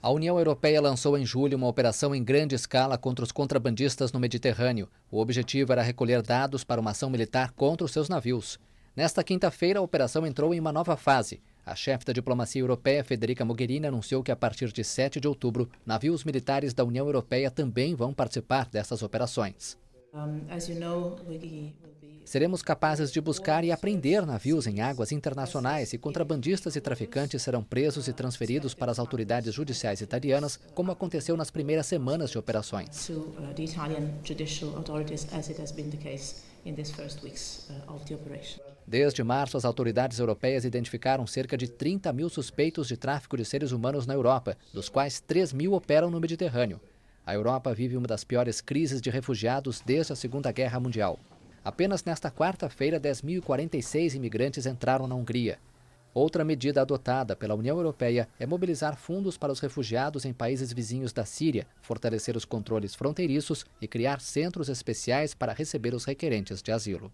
A União Europeia lançou em julho uma operação em grande escala contra os contrabandistas no Mediterrâneo. O objetivo era recolher dados para uma ação militar contra os seus navios. Nesta quinta-feira, a operação entrou em uma nova fase. A chefe da diplomacia europeia, Federica Mogherini, anunciou que a partir de 7 de outubro, navios militares da União Europeia também vão participar dessas operações. Seremos capazes de buscar e apreender navios em águas internacionais e contrabandistas e traficantes serão presos e transferidos para as autoridades judiciais italianas, como aconteceu nas primeiras semanas de operações. Uh, uh, desde março, as autoridades europeias identificaram cerca de 30 mil suspeitos de tráfico de seres humanos na Europa, dos quais 3 mil operam no Mediterrâneo. A Europa vive uma das piores crises de refugiados desde a Segunda Guerra Mundial. Apenas nesta quarta-feira, 10.046 imigrantes entraram na Hungria. Outra medida adotada pela União Europeia é mobilizar fundos para os refugiados em países vizinhos da Síria, fortalecer os controles fronteiriços e criar centros especiais para receber os requerentes de asilo.